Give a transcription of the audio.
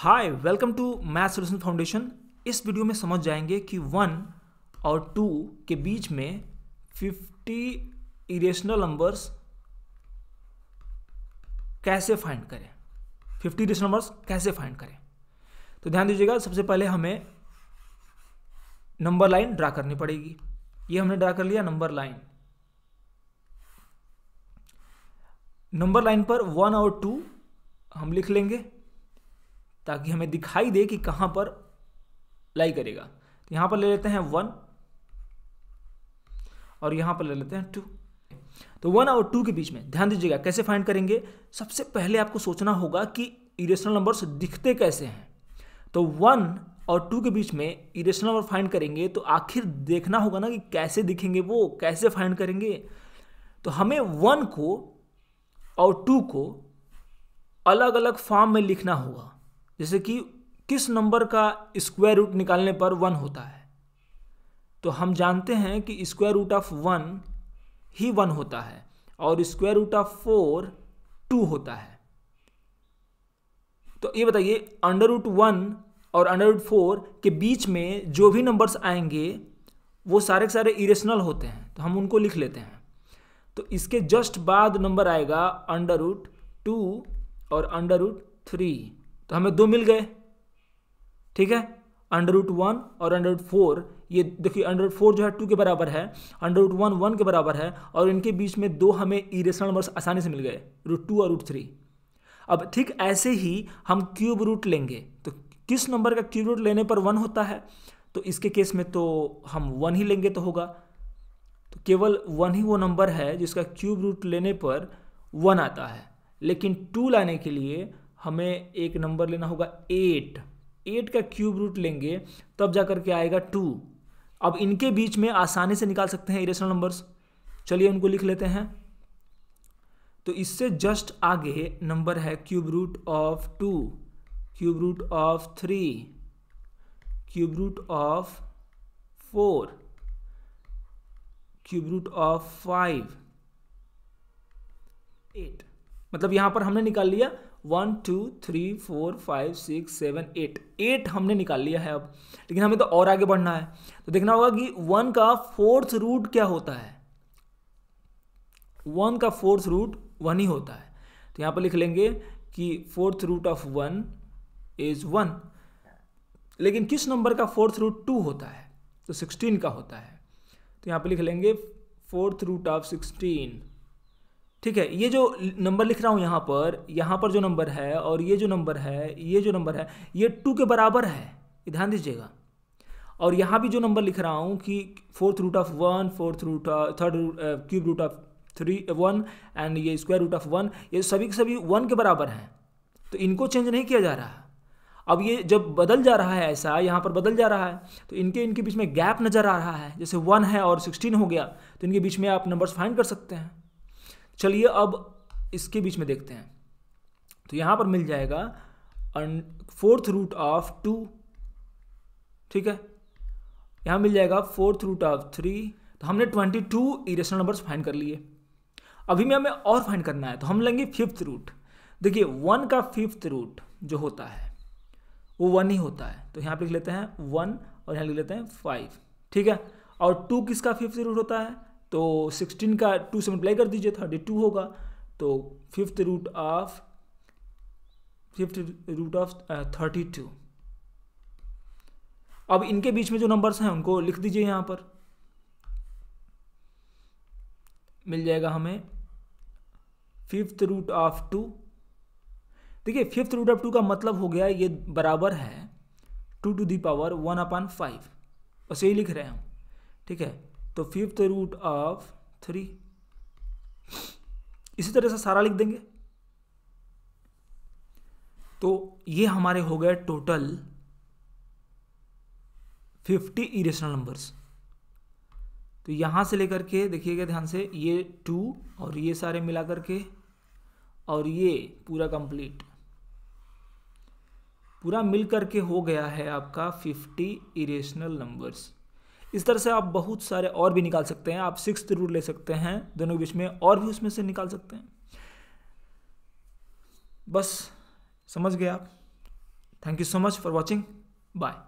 hi welcome to math solution foundation इस video में समझ जाएंगे कि वन और टू के बीच में फिफ्टी इरेशनल नंबर्स कैसे फाइंड करें फिफ्टी इरेशनल नंबर्स कैसे फाइंड करें तो ध्यान दीजिएगा सबसे पहले हमें नंबर लाइन ड्रा करनी पड़ेगी ये हमने ड्रा कर लिया नंबर लाइन नंबर लाइन पर वन और टू हम लिख लेंगे ताकि हमें दिखाई दे कि कहां पर लाई करेगा तो यहां पर ले लेते हैं वन और यहां पर ले लेते हैं टू तो वन और टू के बीच में ध्यान दीजिएगा कैसे फाइंड करेंगे सबसे पहले आपको सोचना होगा कि इरेशनल नंबर्स दिखते कैसे हैं तो वन और टू के बीच में इरेशनल नंबर फाइंड करेंगे तो आखिर देखना होगा ना कि कैसे दिखेंगे वो कैसे फाइंड करेंगे तो हमें वन को और टू को अलग अलग फॉर्म में लिखना होगा जैसे कि किस नंबर का स्क्वायर रूट निकालने पर वन होता है तो हम जानते हैं कि स्क्वायर रूट ऑफ वन ही वन होता है और square root of four two होता है तो ये बताइए अंडर रूट वन और अंडर रूट फोर के बीच में जो भी नंबर्स आएंगे वो सारे के सारे इरेशनल होते हैं तो हम उनको लिख लेते हैं तो इसके जस्ट बाद नंबर आएगा अंडर रूट टू और अंडर रूट थ्री तो हमें दो मिल गए ठीक है अंडर रूट वन और अंडर रूट फोर ये देखिए अंडर रूट फोर जो है टू के बराबर है अंडर रूट वन वन के बराबर है और इनके बीच में दो हमें इरेशनल नंबर्स आसानी से मिल गए रूट टू और रूट थ्री अब ठीक ऐसे ही हम क्यूब रूट लेंगे तो किस नंबर का क्यूब रूट लेने पर वन होता है तो इसके केस में तो हम वन ही लेंगे तो होगा तो केवल वन ही वो नंबर है जिसका क्यूब रूट लेने पर वन आता है लेकिन टू लाने के लिए हमें एक नंबर लेना होगा एट एट का क्यूब रूट लेंगे तब जा करके आएगा टू अब इनके बीच में आसानी से निकाल सकते हैं इरेशनल नंबर्स चलिए उनको लिख लेते हैं तो इससे जस्ट आगे नंबर है cube root of two cube root of three cube root of four cube root of five eight मतलब यहां पर हमने निकाल लिया one two three four five six seven eight eight हमने निकाल लिया है अब लेकिन हमें तो और आगे बढ़ना है तो देखना होगा कि वन का फोर्थ रूट क्या होता है वन का फोर्थ रूट वन ही होता है तो यहाँ पर लिख लेंगे कि fourth root of one is one लेकिन किस नंबर का फोर्थ रूट टू होता है तो सिक्सटीन का होता है तो यहाँ पर लिख लेंगे फोर्थ रूट ऑफ सिक्सटीन ठीक है ये जो नंबर लिख रहा हूँ यहाँ पर यहाँ पर जो नंबर है और ये जो नंबर है ये जो नंबर है ये टू के बराबर है ध्यान दीजिएगा और यहाँ भी जो नंबर लिख रहा हूँ कि fourth root of one fourth root third cube root of three one and ये स्क्वायर रूट ऑफ वन ये सभी के सभी वन के बराबर हैं तो इनको चेंज नहीं किया जा रहा अब ये जब बदल जा रहा है ऐसा यहाँ पर बदल जा रहा है तो इनके इनके बीच में गैप नज़र आ रहा है जैसे वन है और सिक्सटीन हो गया तो इनके बीच में आप नंबर्स फाइंड कर सकते हैं चलिए अब इसके बीच में देखते हैं तो यहाँ पर मिल जाएगा फोर्थ रूट ऑफ टू ठीक है यहाँ मिल जाएगा फोर्थ रूट ऑफ थ्री तो हमने twenty two irrational numbers find कर लिए अभी में हमें और फाइंड करना है तो हम लेंगे फिफ्थ रूट देखिए वन का फिफ्थ रूट जो होता है वो वन ही होता है तो यहाँ पर लिख लेते हैं वन और यहाँ लिख लेते हैं फाइव ठीक है और टू किसका फिफ्थ रूट होता है तो सिक्सटीन का टू से मल्टीप्लाई कर दीजिए थर्टी टू होगा तो fifth root of fifth root of thirty two अब इनके बीच में जो नंबर्स हैं उनको लिख दीजिए यहाँ पर मिल जाएगा हमें फिफ्थ रूट ऑफ टू देखिए फिफ्थ रूट ऑफ टू का मतलब हो गया ये बराबर है two two the power one upon five बस यही लिख रहे हैं हम ठीक है तो फिफ्थ रूट ऑफ थ्री इसी तरह से सारा लिख देंगे तो ये हमारे हो गए टोटल फिफ्टी इरेशनल नंबर्स तो यहां से लेकर के देखिएगा ध्यान से ये टू और ये सारे मिला करके और ये पूरा कंप्लीट पूरा मिल करके हो गया है आपका फिफ्टी इरेशनल नंबर्स इस तरह से आप बहुत सारे और भी निकाल सकते हैं आप सिक्स रूल ले सकते हैं दोनों के बीच में और भी उसमें से निकाल सकते हैं बस समझ गए आप thank you so much for watching bye